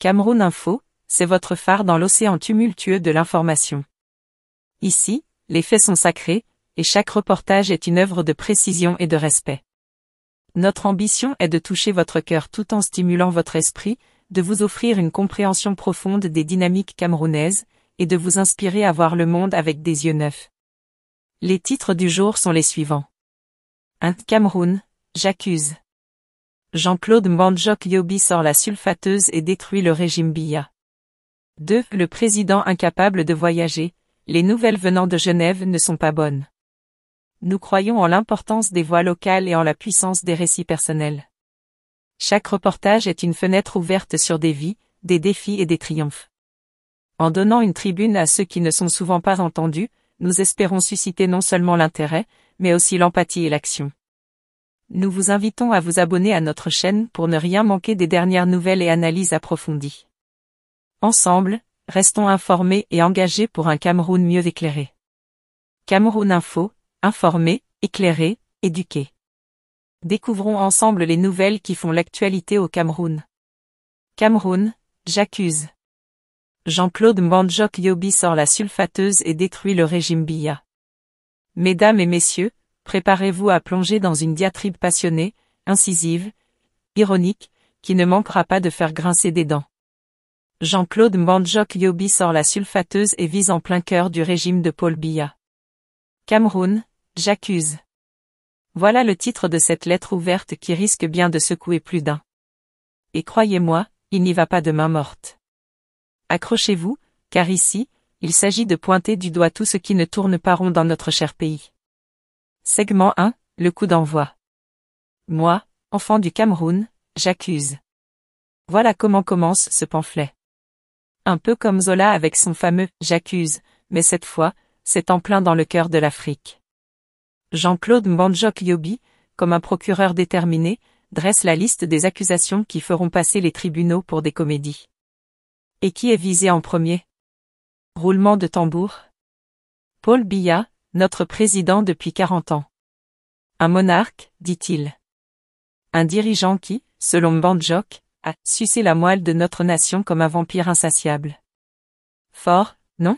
Cameroun Info, c'est votre phare dans l'océan tumultueux de l'information. Ici, les faits sont sacrés, et chaque reportage est une œuvre de précision et de respect. Notre ambition est de toucher votre cœur tout en stimulant votre esprit, de vous offrir une compréhension profonde des dynamiques camerounaises, et de vous inspirer à voir le monde avec des yeux neufs. Les titres du jour sont les suivants. Un Cameroun, j'accuse. Jean-Claude Mandjok Yobi sort la sulfateuse et détruit le régime Biya. 2. Le président incapable de voyager, les nouvelles venant de Genève ne sont pas bonnes. Nous croyons en l'importance des voix locales et en la puissance des récits personnels. Chaque reportage est une fenêtre ouverte sur des vies, des défis et des triomphes. En donnant une tribune à ceux qui ne sont souvent pas entendus, nous espérons susciter non seulement l'intérêt, mais aussi l'empathie et l'action. Nous vous invitons à vous abonner à notre chaîne pour ne rien manquer des dernières nouvelles et analyses approfondies. Ensemble, restons informés et engagés pour un Cameroun mieux éclairé. Cameroun Info, informé, éclairé, éduqué. Découvrons ensemble les nouvelles qui font l'actualité au Cameroun. Cameroun, j'accuse. Jean-Claude Mandjok Yobi sort la sulfateuse et détruit le régime Biya. Mesdames et messieurs, préparez-vous à plonger dans une diatribe passionnée, incisive, ironique, qui ne manquera pas de faire grincer des dents. Jean-Claude mbandjok Yobi sort la sulfateuse et vise en plein cœur du régime de Paul Biya. Cameroun, j'accuse. Voilà le titre de cette lettre ouverte qui risque bien de secouer plus d'un. Et croyez-moi, il n'y va pas de main morte. Accrochez-vous, car ici, il s'agit de pointer du doigt tout ce qui ne tourne pas rond dans notre cher pays. Segment 1, le coup d'envoi. Moi, enfant du Cameroun, j'accuse. Voilà comment commence ce pamphlet. Un peu comme Zola avec son fameux J'accuse, mais cette fois, c'est en plein dans le cœur de l'Afrique. Jean-Claude Mbanjok Yobi, comme un procureur déterminé, dresse la liste des accusations qui feront passer les tribunaux pour des comédies. Et qui est visé en premier Roulement de tambour Paul Biya, notre président depuis 40 ans. Un monarque, dit-il. Un dirigeant qui, selon Bandjok, a sucé la moelle de notre nation comme un vampire insatiable. Fort, non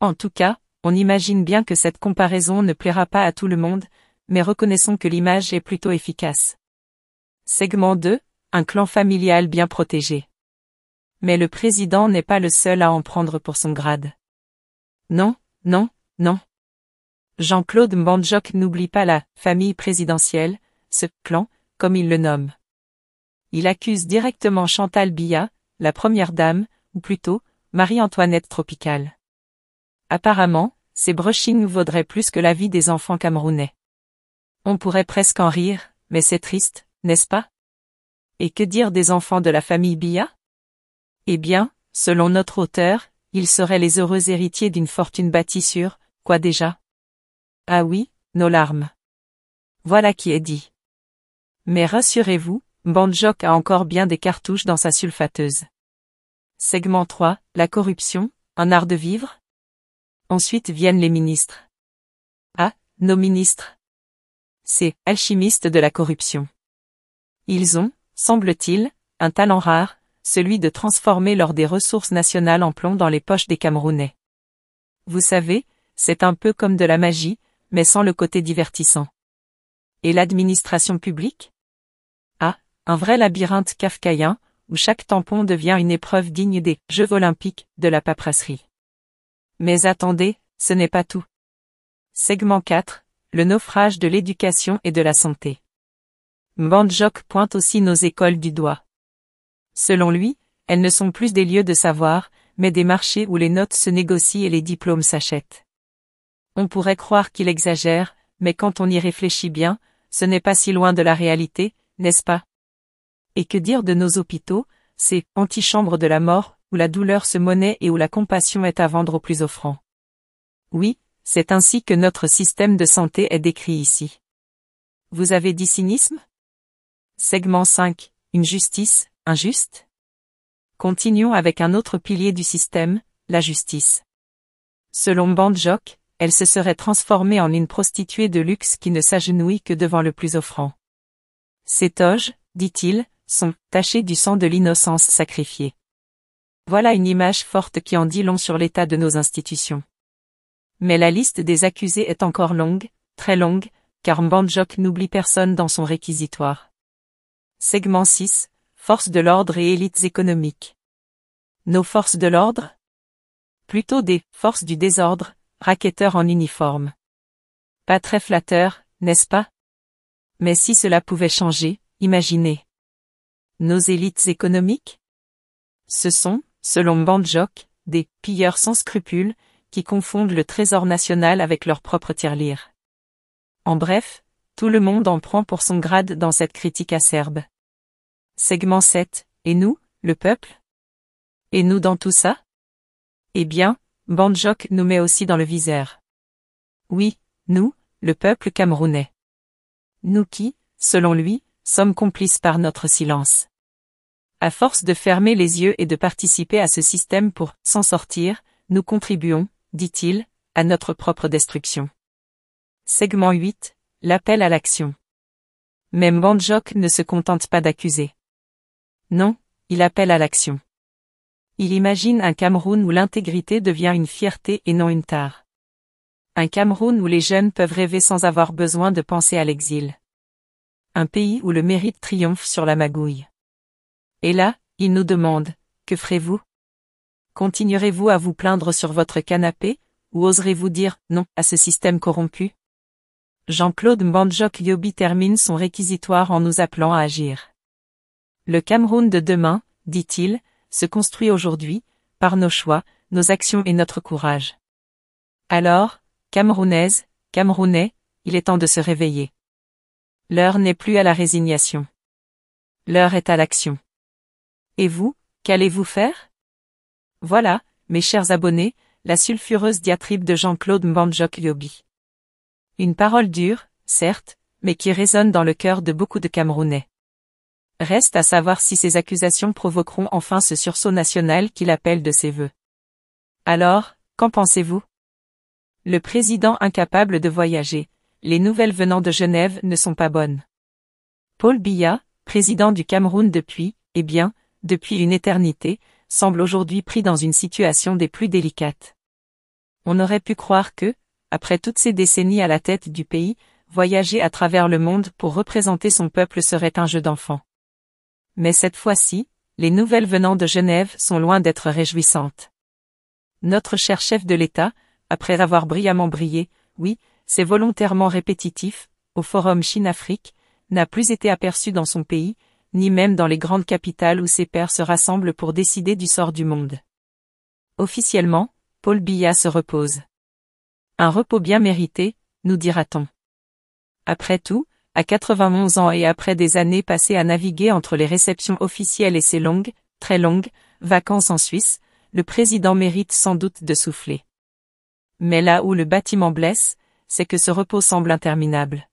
En tout cas, on imagine bien que cette comparaison ne plaira pas à tout le monde, mais reconnaissons que l'image est plutôt efficace. Segment 2, un clan familial bien protégé. Mais le président n'est pas le seul à en prendre pour son grade. Non, non, non. Jean-Claude Mbandjok n'oublie pas la « famille présidentielle », ce « clan », comme il le nomme. Il accuse directement Chantal Biya, la première dame, ou plutôt, Marie-Antoinette Tropicale. Apparemment, ces nous vaudraient plus que la vie des enfants camerounais. On pourrait presque en rire, mais c'est triste, n'est-ce pas Et que dire des enfants de la famille Biya Eh bien, selon notre auteur, ils seraient les heureux héritiers d'une fortune bâtie sur, quoi déjà ah oui, nos larmes. Voilà qui est dit. Mais rassurez-vous, Banjok a encore bien des cartouches dans sa sulfateuse. Segment 3, la corruption, un art de vivre. Ensuite viennent les ministres. Ah, nos ministres. C'est, alchimistes de la corruption. Ils ont, semble-t-il, un talent rare, celui de transformer l'or des ressources nationales en plomb dans les poches des Camerounais. Vous savez, c'est un peu comme de la magie, mais sans le côté divertissant. Et l'administration publique Ah, un vrai labyrinthe kafkaïen, où chaque tampon devient une épreuve digne des Jeux olympiques de la paperasserie. Mais attendez, ce n'est pas tout. Segment 4, le naufrage de l'éducation et de la santé. Mbandjok pointe aussi nos écoles du doigt. Selon lui, elles ne sont plus des lieux de savoir, mais des marchés où les notes se négocient et les diplômes s'achètent. On pourrait croire qu'il exagère, mais quand on y réfléchit bien, ce n'est pas si loin de la réalité, n'est-ce pas Et que dire de nos hôpitaux, ces antichambres de la mort, où la douleur se monnaie et où la compassion est à vendre au plus offrant Oui, c'est ainsi que notre système de santé est décrit ici. Vous avez dit cynisme Segment 5. Une justice, injuste Continuons avec un autre pilier du système, la justice. Selon Bandjok, elle se serait transformée en une prostituée de luxe qui ne s'agenouille que devant le plus offrant. Ces toges, dit-il, sont tachées du sang de l'innocence sacrifiée. Voilà une image forte qui en dit long sur l'état de nos institutions. Mais la liste des accusés est encore longue, très longue, car Mbanjok n'oublie personne dans son réquisitoire. Segment 6. Forces de l'ordre et élites économiques. Nos forces de l'ordre Plutôt des forces du désordre, racketteur en uniforme. Pas très flatteur, n'est-ce pas Mais si cela pouvait changer, imaginez. Nos élites économiques Ce sont, selon Bandjok, des pilleurs sans scrupules, qui confondent le trésor national avec leur propre tirelire. En bref, tout le monde en prend pour son grade dans cette critique acerbe. Segment 7, et nous, le peuple Et nous dans tout ça Eh bien, Banjok nous met aussi dans le viseur. Oui, nous, le peuple camerounais. Nous qui, selon lui, sommes complices par notre silence. À force de fermer les yeux et de participer à ce système pour s'en sortir, nous contribuons, dit-il, à notre propre destruction. Segment 8. L'appel à l'action. Même Banjok ne se contente pas d'accuser. Non, il appelle à l'action. Il imagine un Cameroun où l'intégrité devient une fierté et non une tare. Un Cameroun où les jeunes peuvent rêver sans avoir besoin de penser à l'exil. Un pays où le mérite triomphe sur la magouille. Et là, il nous demande, que ferez-vous Continuerez-vous à vous plaindre sur votre canapé, ou oserez-vous dire non à ce système corrompu Jean-Claude Mbandjok Yobi termine son réquisitoire en nous appelant à agir. Le Cameroun de demain, dit-il, se construit aujourd'hui, par nos choix, nos actions et notre courage. Alors, Camerounaise, Camerounais, il est temps de se réveiller. L'heure n'est plus à la résignation. L'heure est à l'action. Et vous, qu'allez-vous faire Voilà, mes chers abonnés, la sulfureuse diatribe de Jean-Claude Mbandjok Yogi. Une parole dure, certes, mais qui résonne dans le cœur de beaucoup de Camerounais. Reste à savoir si ces accusations provoqueront enfin ce sursaut national qu'il appelle de ses voeux. Alors, qu'en pensez-vous Le président incapable de voyager. Les nouvelles venant de Genève ne sont pas bonnes. Paul Biya, président du Cameroun depuis, eh bien, depuis une éternité, semble aujourd'hui pris dans une situation des plus délicates. On aurait pu croire que, après toutes ces décennies à la tête du pays, voyager à travers le monde pour représenter son peuple serait un jeu d'enfant. Mais cette fois-ci, les nouvelles venant de Genève sont loin d'être réjouissantes. Notre cher chef de l'État, après avoir brillamment brillé, oui, c'est volontairement répétitif, au Forum Chine-Afrique, n'a plus été aperçu dans son pays, ni même dans les grandes capitales où ses pairs se rassemblent pour décider du sort du monde. Officiellement, Paul Biya se repose. Un repos bien mérité, nous dira-t-on. Après tout, à 91 ans et après des années passées à naviguer entre les réceptions officielles et ses longues, très longues, vacances en Suisse, le président mérite sans doute de souffler. Mais là où le bâtiment blesse, c'est que ce repos semble interminable.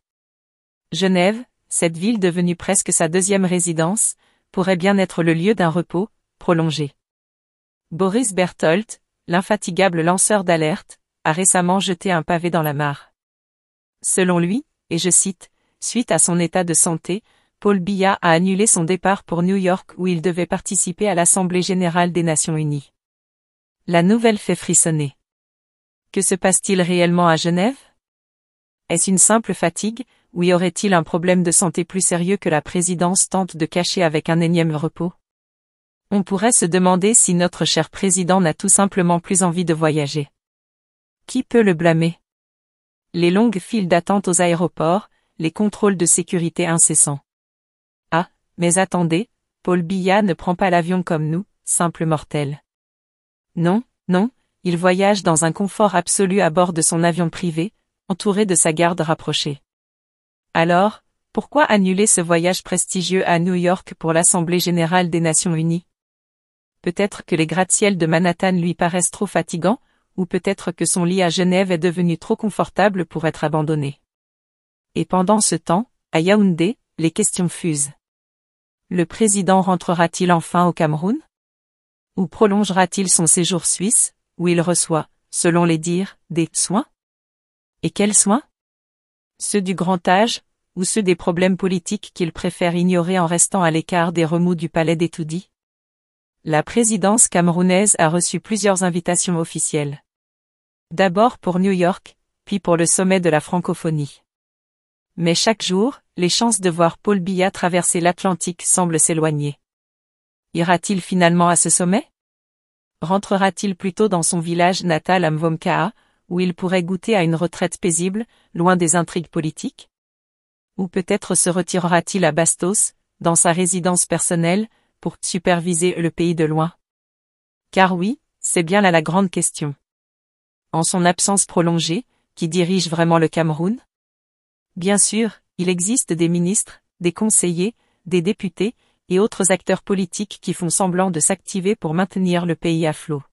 Genève, cette ville devenue presque sa deuxième résidence, pourrait bien être le lieu d'un repos, prolongé. Boris Bertholdt, l'infatigable lanceur d'alerte, a récemment jeté un pavé dans la mare. Selon lui, et je cite, Suite à son état de santé, Paul Biya a annulé son départ pour New York où il devait participer à l'Assemblée générale des Nations unies. La nouvelle fait frissonner. Que se passe-t-il réellement à Genève Est-ce une simple fatigue, ou y aurait-il un problème de santé plus sérieux que la présidence tente de cacher avec un énième repos On pourrait se demander si notre cher président n'a tout simplement plus envie de voyager. Qui peut le blâmer Les longues files d'attente aux aéroports, les contrôles de sécurité incessants. Ah, mais attendez, Paul Biya ne prend pas l'avion comme nous, simple mortel. Non, non, il voyage dans un confort absolu à bord de son avion privé, entouré de sa garde rapprochée. Alors, pourquoi annuler ce voyage prestigieux à New York pour l'Assemblée générale des Nations unies Peut-être que les gratte-ciels de Manhattan lui paraissent trop fatigants, ou peut-être que son lit à Genève est devenu trop confortable pour être abandonné. Et pendant ce temps, à Yaoundé, les questions fusent. Le président rentrera-t-il enfin au Cameroun Ou prolongera-t-il son séjour suisse, où il reçoit, selon les dires, des soins Et quels soins Ceux du grand âge, ou ceux des problèmes politiques qu'il préfère ignorer en restant à l'écart des remous du palais d'Etoudi La présidence camerounaise a reçu plusieurs invitations officielles. D'abord pour New York, puis pour le sommet de la francophonie mais chaque jour, les chances de voir Paul Biya traverser l'Atlantique semblent s'éloigner. Ira-t-il finalement à ce sommet Rentrera-t-il plutôt dans son village natal à Mvomkaa, où il pourrait goûter à une retraite paisible, loin des intrigues politiques Ou peut-être se retirera-t-il à Bastos, dans sa résidence personnelle, pour superviser le pays de loin Car oui, c'est bien là la grande question. En son absence prolongée, qui dirige vraiment le Cameroun Bien sûr, il existe des ministres, des conseillers, des députés, et autres acteurs politiques qui font semblant de s'activer pour maintenir le pays à flot.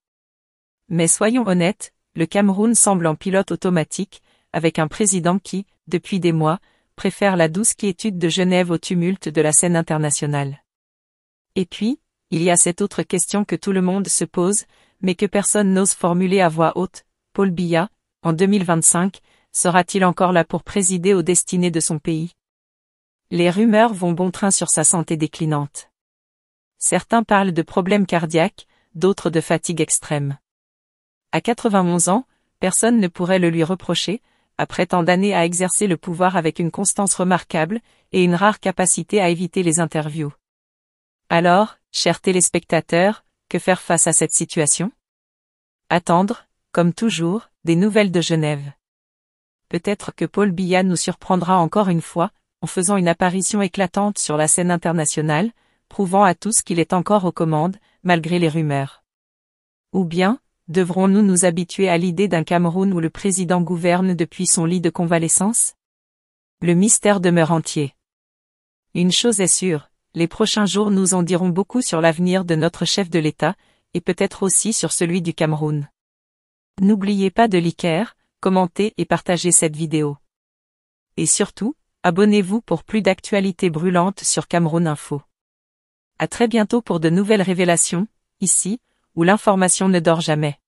Mais soyons honnêtes, le Cameroun semble en pilote automatique, avec un président qui, depuis des mois, préfère la douce quiétude de Genève au tumulte de la scène internationale. Et puis, il y a cette autre question que tout le monde se pose, mais que personne n'ose formuler à voix haute, Paul Biya, en 2025, sera-t-il encore là pour présider aux destinées de son pays Les rumeurs vont bon train sur sa santé déclinante. Certains parlent de problèmes cardiaques, d'autres de fatigue extrême. À 91 ans, personne ne pourrait le lui reprocher, après tant d'années à exercer le pouvoir avec une constance remarquable et une rare capacité à éviter les interviews. Alors, chers téléspectateurs, que faire face à cette situation Attendre, comme toujours, des nouvelles de Genève. Peut-être que Paul Biya nous surprendra encore une fois, en faisant une apparition éclatante sur la scène internationale, prouvant à tous qu'il est encore aux commandes, malgré les rumeurs. Ou bien, devrons-nous nous habituer à l'idée d'un Cameroun où le président gouverne depuis son lit de convalescence Le mystère demeure entier. Une chose est sûre, les prochains jours nous en diront beaucoup sur l'avenir de notre chef de l'État, et peut-être aussi sur celui du Cameroun. N'oubliez pas de liker, Commentez et partagez cette vidéo. Et surtout, abonnez-vous pour plus d'actualités brûlantes sur Cameroun Info. À très bientôt pour de nouvelles révélations, ici, où l'information ne dort jamais.